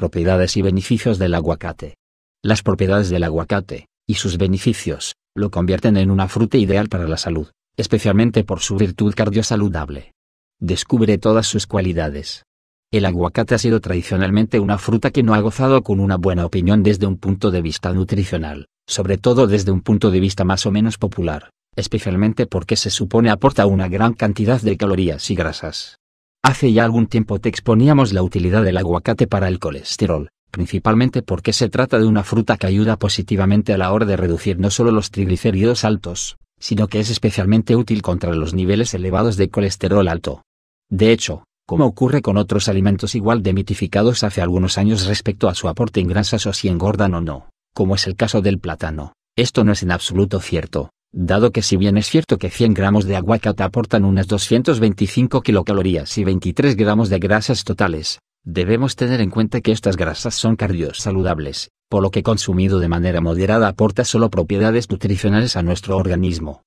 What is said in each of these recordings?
Propiedades y beneficios del aguacate. Las propiedades del aguacate, y sus beneficios, lo convierten en una fruta ideal para la salud, especialmente por su virtud cardiosaludable. Descubre todas sus cualidades. El aguacate ha sido tradicionalmente una fruta que no ha gozado con una buena opinión desde un punto de vista nutricional, sobre todo desde un punto de vista más o menos popular, especialmente porque se supone aporta una gran cantidad de calorías y grasas. Hace ya algún tiempo te exponíamos la utilidad del aguacate para el colesterol, principalmente porque se trata de una fruta que ayuda positivamente a la hora de reducir no solo los triglicéridos altos, sino que es especialmente útil contra los niveles elevados de colesterol alto. De hecho, como ocurre con otros alimentos igual demitificados hace algunos años respecto a su aporte en grasas o si engordan o no, como es el caso del plátano, esto no es en absoluto cierto dado que si bien es cierto que 100 gramos de aguacate aportan unas 225 kilocalorías y 23 gramos de grasas totales, debemos tener en cuenta que estas grasas son cardiosaludables, por lo que consumido de manera moderada aporta solo propiedades nutricionales a nuestro organismo.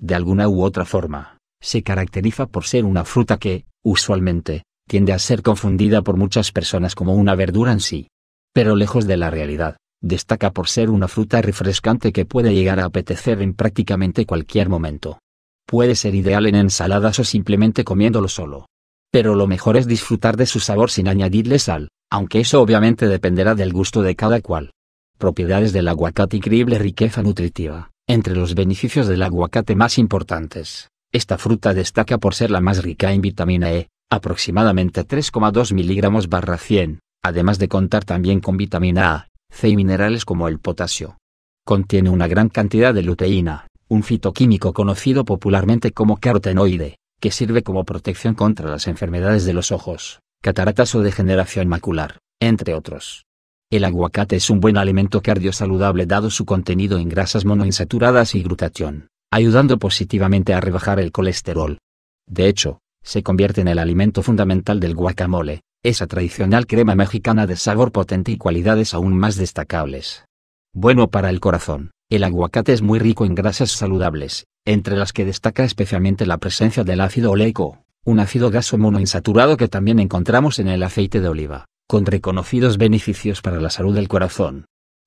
De alguna u otra forma, se caracteriza por ser una fruta que, usualmente, tiende a ser confundida por muchas personas como una verdura en sí. Pero lejos de la realidad, Destaca por ser una fruta refrescante que puede llegar a apetecer en prácticamente cualquier momento. Puede ser ideal en ensaladas o simplemente comiéndolo solo. Pero lo mejor es disfrutar de su sabor sin añadirle sal, aunque eso obviamente dependerá del gusto de cada cual. Propiedades del aguacate Increíble riqueza nutritiva. Entre los beneficios del aguacate más importantes, esta fruta destaca por ser la más rica en vitamina E, aproximadamente 3,2 miligramos barra 100, además de contar también con vitamina A, C y minerales como el potasio. Contiene una gran cantidad de luteína, un fitoquímico conocido popularmente como carotenoide, que sirve como protección contra las enfermedades de los ojos, cataratas o degeneración macular, entre otros. El aguacate es un buen alimento cardiosaludable dado su contenido en grasas monoinsaturadas y glutatión, ayudando positivamente a rebajar el colesterol. De hecho, se convierte en el alimento fundamental del guacamole, esa tradicional crema mexicana de sabor potente y cualidades aún más destacables. Bueno para el corazón, el aguacate es muy rico en grasas saludables, entre las que destaca especialmente la presencia del ácido oleico, un ácido gaso monoinsaturado que también encontramos en el aceite de oliva, con reconocidos beneficios para la salud del corazón.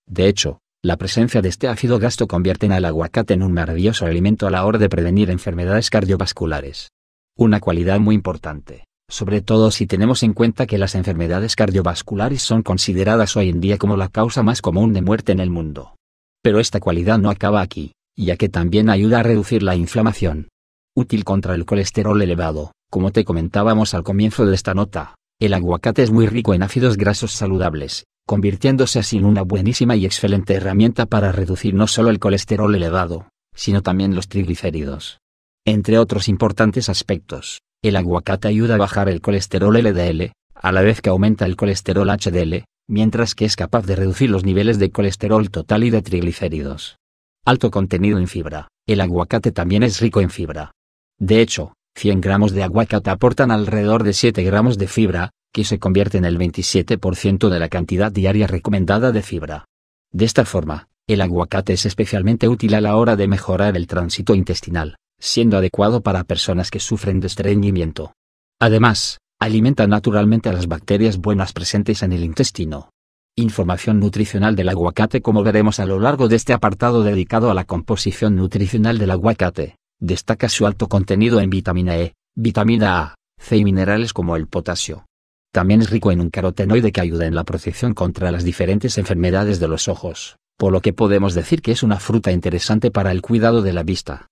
De hecho, la presencia de este ácido gasto convierte al aguacate en un maravilloso alimento a la hora de prevenir enfermedades cardiovasculares. Una cualidad muy importante sobre todo si tenemos en cuenta que las enfermedades cardiovasculares son consideradas hoy en día como la causa más común de muerte en el mundo. Pero esta cualidad no acaba aquí, ya que también ayuda a reducir la inflamación. Útil contra el colesterol elevado, como te comentábamos al comienzo de esta nota, el aguacate es muy rico en ácidos grasos saludables, convirtiéndose así en una buenísima y excelente herramienta para reducir no solo el colesterol elevado, sino también los triglicéridos. Entre otros importantes aspectos, el aguacate ayuda a bajar el colesterol LDL, a la vez que aumenta el colesterol HDL, mientras que es capaz de reducir los niveles de colesterol total y de triglicéridos. Alto contenido en fibra. El aguacate también es rico en fibra. De hecho, 100 gramos de aguacate aportan alrededor de 7 gramos de fibra, que se convierte en el 27% de la cantidad diaria recomendada de fibra. De esta forma, el aguacate es especialmente útil a la hora de mejorar el tránsito intestinal siendo adecuado para personas que sufren de estreñimiento. Además, alimenta naturalmente a las bacterias buenas presentes en el intestino. Información nutricional del aguacate Como veremos a lo largo de este apartado dedicado a la composición nutricional del aguacate, destaca su alto contenido en vitamina E, vitamina A, C y minerales como el potasio. También es rico en un carotenoide que ayuda en la protección contra las diferentes enfermedades de los ojos, por lo que podemos decir que es una fruta interesante para el cuidado de la vista.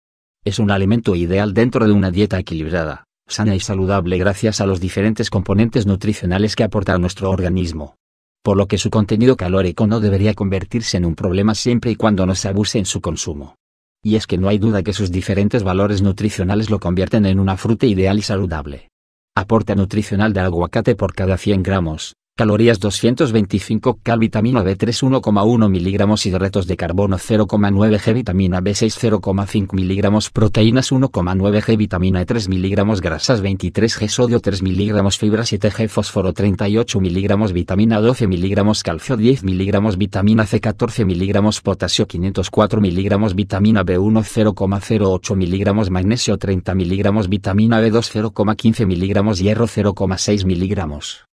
Es un alimento ideal dentro de una dieta equilibrada, sana y saludable gracias a los diferentes componentes nutricionales que aporta a nuestro organismo. Por lo que su contenido calórico no debería convertirse en un problema siempre y cuando no se abuse en su consumo. Y es que no hay duda que sus diferentes valores nutricionales lo convierten en una fruta ideal y saludable. Aporte nutricional de aguacate por cada 100 gramos, calorías 225 cal vitamina B3 1,1 miligramos hidratos de carbono 0,9 G vitamina B6 0,5 miligramos proteínas 1,9 G vitamina E3 miligramos grasas 23 G sodio 3 miligramos fibra 7 G fósforo 38 miligramos vitamina 12 miligramos calcio 10 miligramos vitamina C 14 miligramos potasio 504 miligramos vitamina B1 0,08 miligramos magnesio 30 miligramos vitamina B2 0,15 miligramos hierro 0,6 miligramos